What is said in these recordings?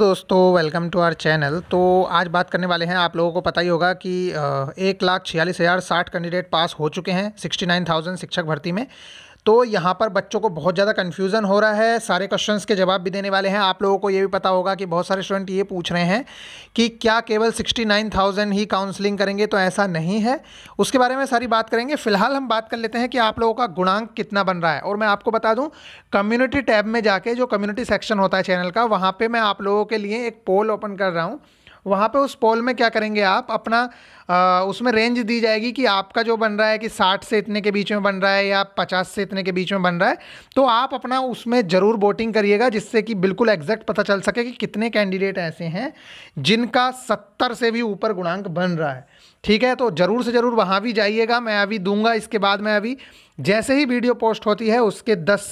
दोस्तों welcome to our channel तो आज बात करने वाले हैं आप लोगों को पता ही होगा कि एक लाख छियालीस हज़ार साठ कैंडिडेट पास हो चुके हैं सिक्सटी नाइन थाउजेंड शिक्षक भर्ती में तो यहाँ पर बच्चों को बहुत ज़्यादा कन्फ्यूज़न हो रहा है सारे क्वेश्चंस के जवाब भी देने वाले हैं आप लोगों को ये भी पता होगा कि बहुत सारे स्टूडेंट ये पूछ रहे हैं कि क्या केवल 69,000 ही काउंसलिंग करेंगे तो ऐसा नहीं है उसके बारे में सारी बात करेंगे फिलहाल हम बात कर लेते हैं कि आप लोगों का गुणांक कितना बन रहा है और मैं आपको बता दूँ कम्युनिटी टैब में जाके जो कम्युनिटी सेक्शन होता है चैनल का वहाँ पर मैं आप लोगों के लिए एक पोल ओपन कर रहा हूँ वहाँ पे उस पोल में क्या करेंगे आप अपना आ, उसमें रेंज दी जाएगी कि आपका जो बन रहा है कि साठ से इतने के बीच में बन रहा है या पचास से इतने के बीच में बन रहा है तो आप अपना उसमें ज़रूर वोटिंग करिएगा जिससे कि बिल्कुल एग्जैक्ट पता चल सके कि कितने कैंडिडेट ऐसे हैं जिनका सत्तर से भी ऊपर गुणांक बन रहा है ठीक है तो ज़रूर से ज़रूर वहाँ भी जाइएगा मैं अभी दूंगा इसके बाद मैं अभी जैसे ही वीडियो पोस्ट होती है उसके दस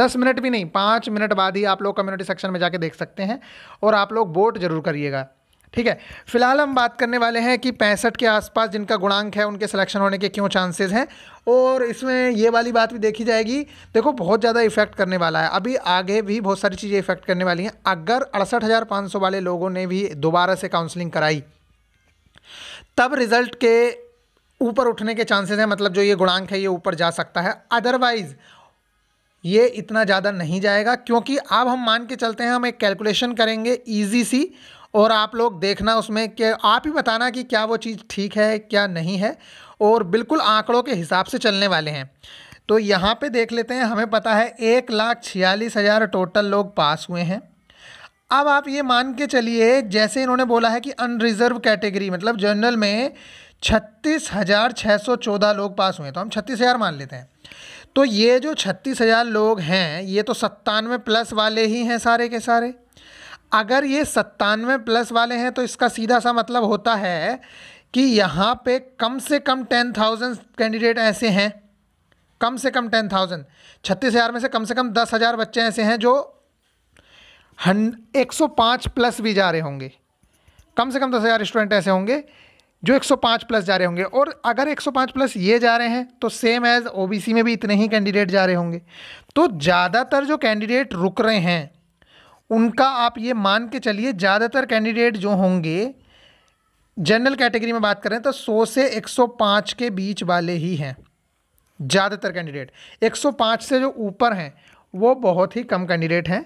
दस मिनट भी नहीं पाँच मिनट बाद ही आप लोग कम्युनिटी सेक्शन में जाके देख सकते हैं और आप लोग वोट जरूर करिएगा ठीक है फिलहाल हम बात करने वाले हैं कि पैंसठ के आसपास जिनका गुणांक है उनके सिलेक्शन होने के क्यों चांसेस हैं और इसमें ये वाली बात भी देखी जाएगी देखो बहुत ज़्यादा इफेक्ट करने वाला है अभी आगे भी बहुत सारी चीज़ें इफेक्ट करने वाली हैं अगर अड़सठ वाले लोगों ने भी दोबारा से काउंसलिंग कराई तब रिजल्ट के ऊपर उठने के चांसेस हैं मतलब जो ये गुणांक है ये ऊपर जा सकता है अदरवाइज़ ये इतना ज़्यादा नहीं जाएगा क्योंकि अब हम मान के चलते हैं हम एक कैलकुलेशन करेंगे इजी सी और आप लोग देखना उसमें कि आप ही बताना कि क्या वो चीज़ ठीक है क्या नहीं है और बिल्कुल आंकड़ों के हिसाब से चलने वाले हैं तो यहाँ पे देख लेते हैं हमें पता है एक लाख छियालीस हज़ार टोटल लोग पास हुए हैं अब आप ये मान के चलिए जैसे इन्होंने बोला है कि अनरिजर्व कैटेगरी मतलब जनरल में छत्तीस हज़ार छः सौ चौदह लोग पास हुए तो हम छत्तीस हज़ार मान लेते हैं तो ये जो छत्तीस हज़ार लोग हैं ये तो सत्तानवे प्लस वाले ही हैं सारे के सारे अगर ये सत्तानवे प्लस वाले हैं तो इसका सीधा सा मतलब होता है कि यहाँ पे कम से कम टेन थाउजेंड कैंडिडेट ऐसे हैं कम से कम टेन थाउजेंड छत्तीस हज़ार में से कम से कम दस हज़ार बच्चे ऐसे हैं जो हंड एक सौ पाँच प्लस भी जा रहे होंगे कम से कम दस हज़ार स्टूडेंट ऐसे होंगे जो एक सौ पाँच प्लस जा रहे होंगे और अगर एक सौ पाँच प्लस ये जा रहे हैं तो सेम एज ओ में भी इतने ही कैंडिडेट जा रहे होंगे तो ज़्यादातर जो कैंडिडेट रुक रहे हैं उनका आप ये मान के चलिए ज़्यादातर कैंडिडेट जो होंगे जनरल कैटेगरी में बात करें तो 100 से 105 के बीच वाले ही हैं ज़्यादातर कैंडिडेट 105 से जो ऊपर हैं वो बहुत ही कम कैंडिडेट हैं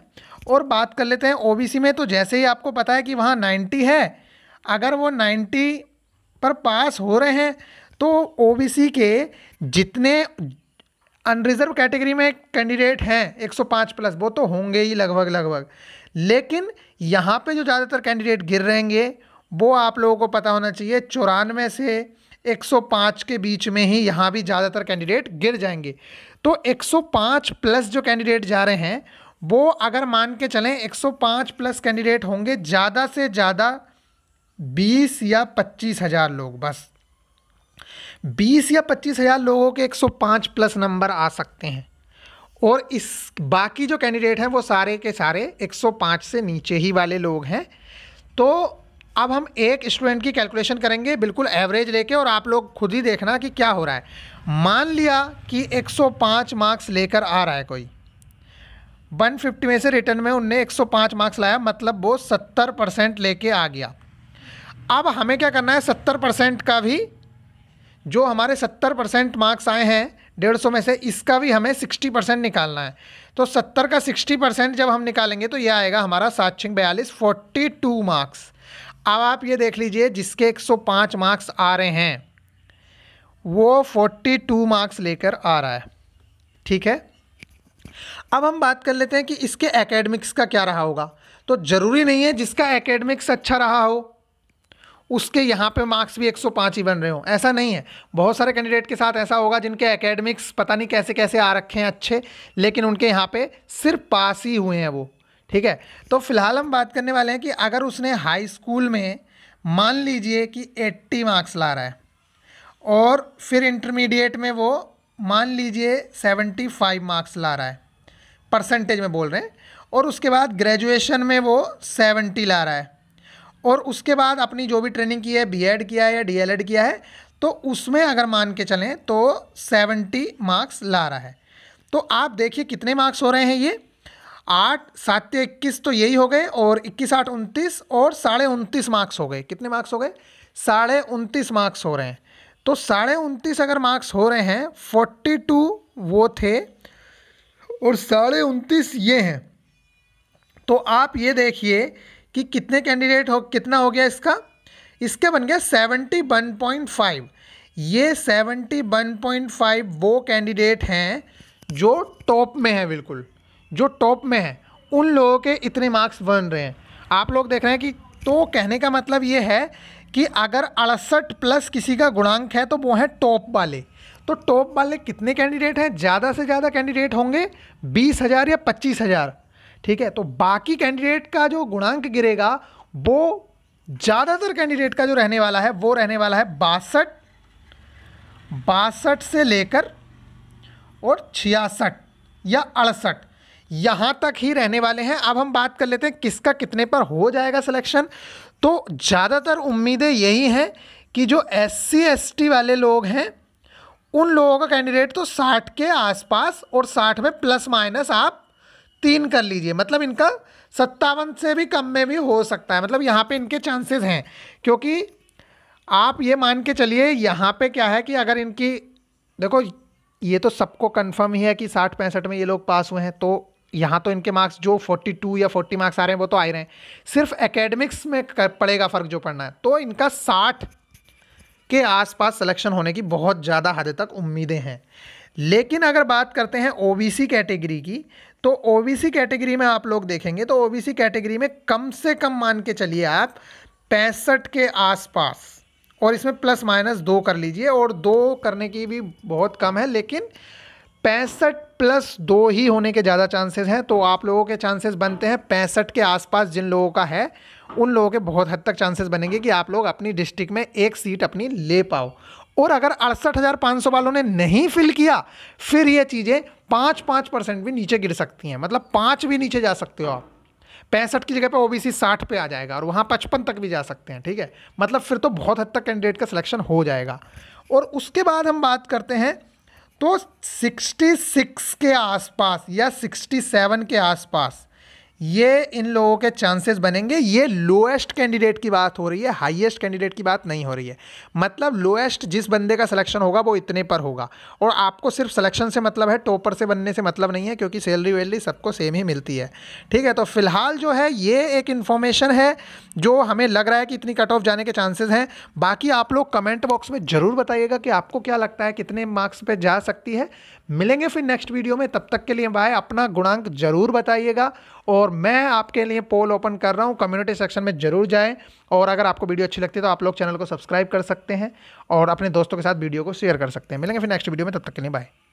और बात कर लेते हैं ओबीसी में तो जैसे ही आपको पता है कि वहाँ 90 है अगर वो 90 पर पास हो रहे हैं तो ओबीसी के जितने अनरिजर्व कैटेगरी में कैंडिडेट हैं 105 प्लस वो तो होंगे ही लगभग लगभग लेकिन यहाँ पे जो ज़्यादातर कैंडिडेट गिर रहेंगे वो आप लोगों को पता होना चाहिए चौरानवे से 105 के बीच में ही यहाँ भी ज़्यादातर कैंडिडेट गिर जाएंगे तो 105 प्लस जो कैंडिडेट जा रहे हैं वो अगर मान के चलें 105 प्लस कैंडिडेट होंगे ज़्यादा से ज़्यादा बीस या पच्चीस हज़ार लोग बस बीस या पच्चीस हज़ार लोगों के 105 प्लस नंबर आ सकते हैं और इस बाकी जो कैंडिडेट हैं वो सारे के सारे 105 से नीचे ही वाले लोग हैं तो अब हम एक स्टूडेंट की कैलकुलेशन करेंगे बिल्कुल एवरेज लेके और आप लोग खुद ही देखना कि क्या हो रहा है मान लिया कि 105 मार्क्स लेकर आ रहा है कोई 150 में से रिटर्न में उनने 105 मार्क्स लाया मतलब वो 70 परसेंट लेके आ गया अब हमें क्या करना है 70 परसेंट का भी जो हमारे सत्तर परसेंट मार्क्स आए हैं डेढ़ सौ में से इसका भी हमें सिक्सटी परसेंट निकालना है तो सत्तर का सिक्सटी परसेंट जब हम निकालेंगे तो यह आएगा हमारा सात छिंग बयालीस फोर्टी टू मार्क्स अब आप ये देख लीजिए जिसके एक सौ पाँच मार्क्स आ रहे हैं वो फोर्टी टू मार्क्स लेकर आ रहा है ठीक है अब हम बात कर लेते हैं कि इसके एकेडमिक्स का क्या रहा होगा तो ज़रूरी नहीं है जिसका एकेडमिक्स अच्छा रहा हो उसके यहाँ पे मार्क्स भी 105 ही बन रहे हों ऐसा नहीं है बहुत सारे कैंडिडेट के साथ ऐसा होगा जिनके एकेडमिक्स पता नहीं कैसे कैसे आ रखे हैं अच्छे लेकिन उनके यहाँ पे सिर्फ पास ही हुए हैं वो ठीक है तो फिलहाल हम बात करने वाले हैं कि अगर उसने हाई स्कूल में मान लीजिए कि एट्टी मार्क्स ला रहा है और फिर इंटरमीडिएट में वो मान लीजिए सेवेंटी फाइव मार्क्स ला रहा है परसेंटेज में बोल रहे हैं और उसके बाद ग्रेजुएशन में वो सेवेंटी ला रहा है और उसके बाद अपनी जो भी ट्रेनिंग की है बीएड किया है या डीएलएड किया है तो उसमें अगर मान के चलें तो सेवेंटी मार्क्स ला रहा है तो आप देखिए कितने मार्क्स हो रहे हैं ये आठ सात इक्कीस तो यही हो गए और इक्कीस आठ उनतीस और साढ़े उनतीस मार्क्स हो गए कितने मार्क्स हो गए साढ़े उनतीस मार्क्स हो रहे हैं तो साढ़े उनतीस अगर मार्क्स हो रहे हैं फोर्टी टू वो थे और साढ़े उनतीस ये हैं तो आप ये देखिए कि कितने कैंडिडेट हो कितना हो गया इसका इसके बन गया सेवेंटी वन पॉइंट फाइव ये सेवेंटी वन पॉइंट फाइव वो कैंडिडेट हैं जो टॉप में है बिल्कुल जो टॉप में है उन लोगों के इतने मार्क्स बन रहे हैं आप लोग देख रहे हैं कि तो कहने का मतलब ये है कि अगर अड़सठ प्लस किसी का गुणांक है तो वो है टॉप वाले तो टॉप वाले कितने कैंडिडेट हैं ज़्यादा से ज़्यादा कैंडिडेट होंगे बीस हज़ार या पच्चीस हज़ार ठीक है तो बाकी कैंडिडेट का जो गुणांक गिरेगा वो ज़्यादातर कैंडिडेट का जो रहने वाला है वो रहने वाला है बासठ बासठ से लेकर और छियासठ या अड़सठ यहां तक ही रहने वाले हैं अब हम बात कर लेते हैं किसका कितने पर हो जाएगा सिलेक्शन तो ज़्यादातर उम्मीदें यही हैं कि जो एस सी वाले लोग हैं उन लोगों का कैंडिडेट तो 60 के आसपास और 60 में प्लस माइनस आप तीन कर लीजिए मतलब इनका सत्तावन से भी कम में भी हो सकता है मतलब यहाँ पे इनके चांसेस हैं क्योंकि आप ये मान के चलिए यहाँ पे क्या है कि अगर इनकी देखो ये तो सबको कंफर्म ही है कि साठ पैंसठ में ये लोग पास हुए हैं तो यहाँ तो इनके मार्क्स जो 42 या 40 मार्क्स आ रहे हैं वो तो आ रहे हैं सिर्फ एकेडमिक्स में पड़ेगा फ़र्क जो पड़ना है तो इनका 60 के आसपास सिलेक्शन होने की बहुत ज़्यादा हद तक उम्मीदें हैं लेकिन अगर बात करते हैं ओबीसी कैटेगरी की तो ओबीसी कैटेगरी में आप लोग देखेंगे तो ओबीसी कैटेगरी में कम से कम मान के चलिए आप पैंसठ के आसपास और इसमें प्लस माइनस दो कर लीजिए और दो करने की भी बहुत कम है लेकिन पैंसठ प्लस दो ही होने के ज़्यादा चांसेस हैं तो आप लोगों के चांसेस बनते हैं पैंसठ के आसपास जिन लोगों का है उन लोगों के बहुत हद तक चांसेस बनेंगे कि आप लोग अपनी डिस्ट्रिक्ट में एक सीट अपनी ले पाओ और अगर अड़सठ हज़ार पाँच सौ वालों ने नहीं फिल किया फिर ये चीज़ें पाँच पाँच परसेंट भी नीचे गिर सकती हैं मतलब पाँच भी नीचे जा सकते हो आप पैंसठ की जगह पे ओबीसी साठ पे आ जाएगा और वहाँ पचपन तक भी जा सकते हैं ठीक है मतलब फिर तो बहुत हद तक कैंडिडेट का सिलेक्शन हो जाएगा और उसके बाद हम बात करते हैं तो 66 के आसपास या 67 के आसपास ये इन लोगों के चांसेस बनेंगे ये लोएस्ट कैंडिडेट की बात हो रही है हाईएस्ट कैंडिडेट की बात नहीं हो रही है मतलब लोएस्ट जिस बंदे का सिलेक्शन होगा वो इतने पर होगा और आपको सिर्फ सिलेक्शन से मतलब है टॉपर से बनने से मतलब नहीं है क्योंकि सैलरी वैलरी सबको सेम ही मिलती है ठीक है तो फिलहाल जो है ये एक इन्फॉर्मेशन है जो हमें लग रहा है कि इतनी कट ऑफ जाने के चांसेज हैं बाकी आप लोग कमेंट बॉक्स में ज़रूर बताइएगा कि आपको क्या लगता है कितने मार्क्स पर जा सकती है मिलेंगे फिर नेक्स्ट वीडियो में तब तक के लिए बाय अपना गुणांक जरूर बताइएगा और मैं आपके लिए पोल ओपन कर रहा हूँ कम्युनिटी सेक्शन में जरूर जाएँ और अगर आपको वीडियो अच्छी लगती है तो आप लोग चैनल को सब्सक्राइब कर सकते हैं और अपने दोस्तों के साथ वीडियो को शेयर कर सकते हैं मिलेंगे फिर नेक्स्ट वीडियो में तब तक के लिए बाय